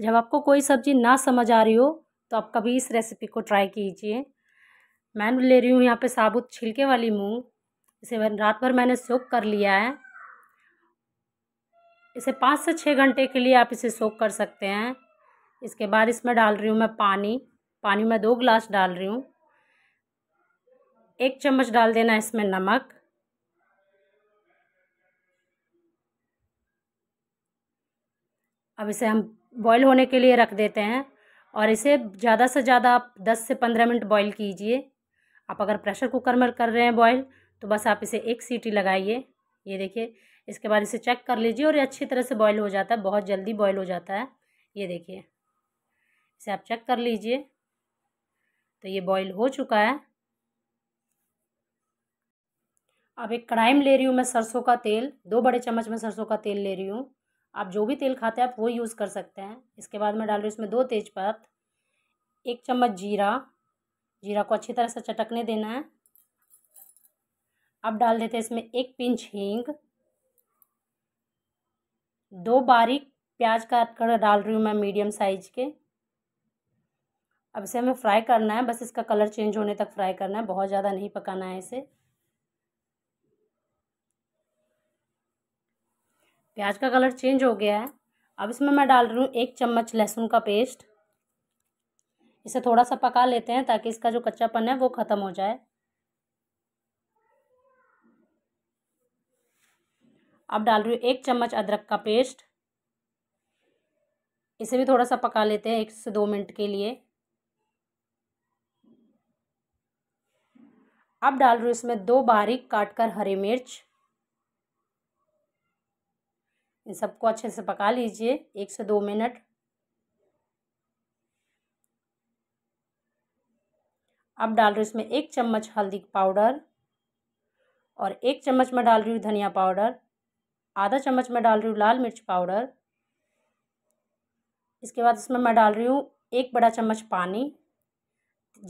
जब आपको कोई सब्ज़ी ना समझ आ रही हो तो आप कभी इस रेसिपी को ट्राई कीजिए मैं ले रही हूँ यहाँ पे साबुत छिलके वाली मूंग इसे रात भर मैंने सोक कर लिया है इसे पाँच से छः घंटे के लिए आप इसे सोक कर सकते हैं इसके बाद इसमें डाल रही हूँ मैं पानी पानी में दो गिलास डाल रही हूँ एक चम्मच डाल देना इसमें नमक अब इसे हम बॉयल होने के लिए रख देते हैं और इसे ज़्यादा से ज़्यादा आप दस से पंद्रह मिनट बॉयल कीजिए आप अगर प्रेशर कुकर में कर रहे हैं बॉयल तो बस आप इसे एक सीटी लगाइए ये देखिए इसके बाद इसे चेक कर लीजिए और ये अच्छी तरह से बॉयल हो जाता है बहुत जल्दी बॉयल हो जाता है ये देखिए इसे आप चेक कर लीजिए तो ये बॉयल हो चुका है अब एक कढ़ाई में ले रही हूँ मैं सरसों का तेल दो बड़े चम्मच में सरसों का तेल ले रही हूँ आप जो भी तेल खाते हैं आप वो यूज़ कर सकते हैं इसके बाद मैं डाल रही हूँ इसमें दो तेज़पात एक चम्मच जीरा जीरा को अच्छी तरह से चटकने देना है अब डाल देते हैं इसमें एक पिंच हींग दो बारीक प्याज काट कर डाल रही हूँ मैं मीडियम साइज के अब इसे हमें फ्राई करना है बस इसका कलर चेंज होने तक फ्राई करना है बहुत ज़्यादा नहीं पकाना है इसे प्याज का कलर चेंज हो गया है अब इसमें मैं डाल रही हूँ एक चम्मच लहसुन का पेस्ट इसे थोड़ा सा पका लेते हैं ताकि इसका जो कच्चापन है वो ख़त्म हो जाए अब डाल रही हूँ एक चम्मच अदरक का पेस्ट इसे भी थोड़ा सा पका लेते हैं एक से दो मिनट के लिए अब डाल रही हूँ इसमें दो बारीक काट कर हरी मिर्च इन सबको अच्छे से पका लीजिए एक से दो मिनट अब डाल रही हूँ इसमें एक चम्मच हल्दी पाउडर और एक चम्मच में डाल रही हूँ धनिया पाउडर आधा चम्मच में डाल रही हूँ लाल मिर्च पाउडर इसके बाद इसमें मैं डाल रही हूँ एक बड़ा चम्मच पानी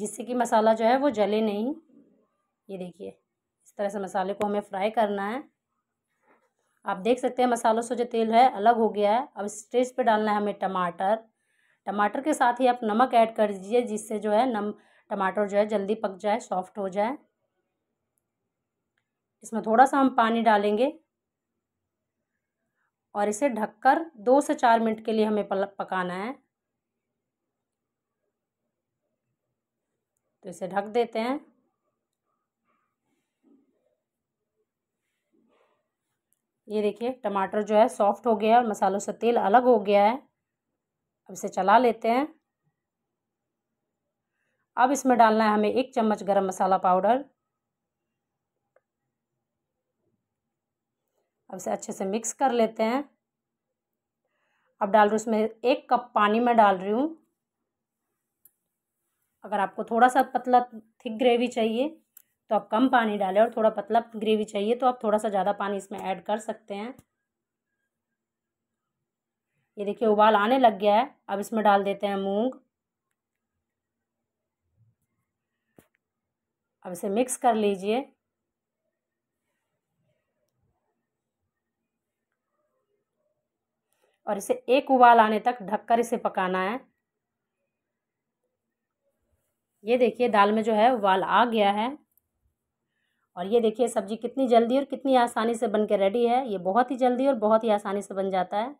जिससे कि मसाला जो है वो जले नहीं ये देखिए इस तरह से मसाले को हमें फ्राई करना है आप देख सकते हैं मसालों से जो तेल है अलग हो गया है अब स्टेज पे डालना है हमें टमाटर टमाटर के साथ ही आप नमक ऐड कर दीजिए जिससे जो है नम टमाटर जो है जल्दी पक जाए सॉफ्ट हो जाए इसमें थोड़ा सा हम पानी डालेंगे और इसे ढककर दो से चार मिनट के लिए हमें पकाना है तो इसे ढक देते हैं ये देखिए टमाटर जो है सॉफ्ट हो गया है और मसालों से तेल अलग हो गया है अब इसे चला लेते हैं अब इसमें डालना है हमें एक चम्मच गरम मसाला पाउडर अब इसे अच्छे से मिक्स कर लेते हैं अब डाल रही हूँ इसमें एक कप पानी में डाल रही हूँ अगर आपको थोड़ा सा पतला थिक ग्रेवी चाहिए तो आप कम पानी डालें और थोड़ा पतला ग्रेवी चाहिए तो आप थोड़ा सा ज़्यादा पानी इसमें ऐड कर सकते हैं ये देखिए उबाल आने लग गया है अब इसमें डाल देते हैं मूंग अब इसे मिक्स कर लीजिए और इसे एक उबाल आने तक ढककर इसे पकाना है ये देखिए दाल में जो है उबाल आ गया है और ये देखिए सब्ज़ी कितनी जल्दी और कितनी आसानी से बन के रेडी है ये बहुत ही जल्दी और बहुत ही आसानी से बन जाता है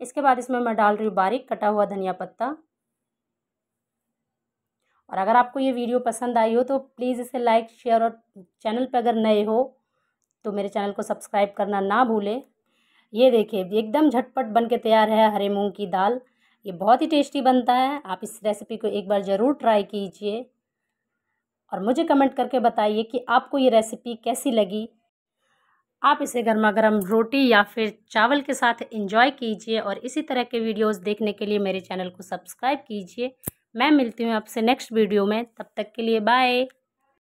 इसके बाद इसमें मैं डाल रही हूँ बारीक कटा हुआ धनिया पत्ता और अगर आपको ये वीडियो पसंद आई हो तो प्लीज़ इसे लाइक शेयर और चैनल पर अगर नए हो तो मेरे चैनल को सब्सक्राइब करना ना भूलें ये देखिए एकदम झटपट बन के तैयार है हरे मूँग की दाल ये बहुत ही टेस्टी बनता है आप इस रेसिपी को एक बार ज़रूर ट्राई कीजिए और मुझे कमेंट करके बताइए कि आपको ये रेसिपी कैसी लगी आप इसे गर्मा गर्म रोटी या फिर चावल के साथ इंजॉय कीजिए और इसी तरह के वीडियोस देखने के लिए मेरे चैनल को सब्सक्राइब कीजिए मैं मिलती हूँ आपसे नेक्स्ट वीडियो में तब तक के लिए बाय